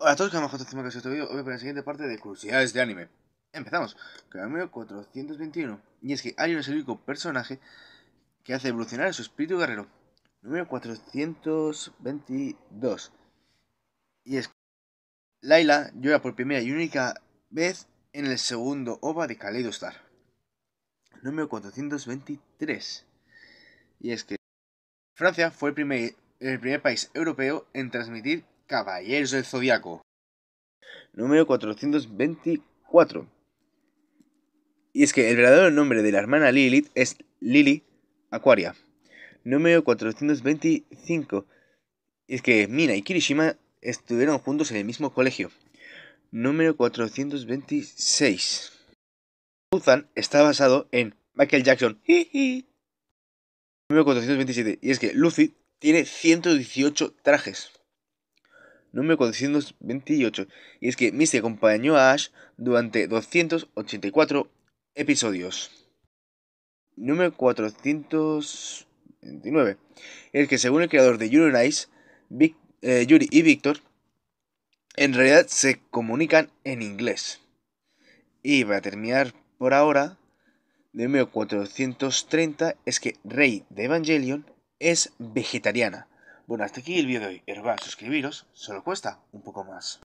Hola a todos, que me este encima que este vídeo. Hoy para la siguiente parte de curiosidades de anime. Empezamos. con Número 421. Y es que hay es el único personaje que hace evolucionar su espíritu guerrero. Número 422. Y es que Laila llora por primera y única vez en el segundo OVA de Kaleido Star. Número 423. Y es que Francia fue el primer país europeo en transmitir Caballeros del Zodíaco Número 424. Y es que el verdadero nombre de la hermana Lilith es Lily Aquaria. Número 425. Y es que Mina y Kirishima estuvieron juntos en el mismo colegio. Número 426. Busan está basado en Michael Jackson. Número 427. Y es que Lucy tiene 118 trajes número 428, y es que Misty acompañó a Ash durante 284 episodios. Número 429, es que según el creador de Yuri, Nice, eh, Yuri y Víctor, en realidad se comunican en inglés. Y para terminar por ahora, número 430 es que Rey de Evangelion es vegetariana bueno, hasta aquí el vídeo de hoy. Y suscribiros, solo cuesta un poco más.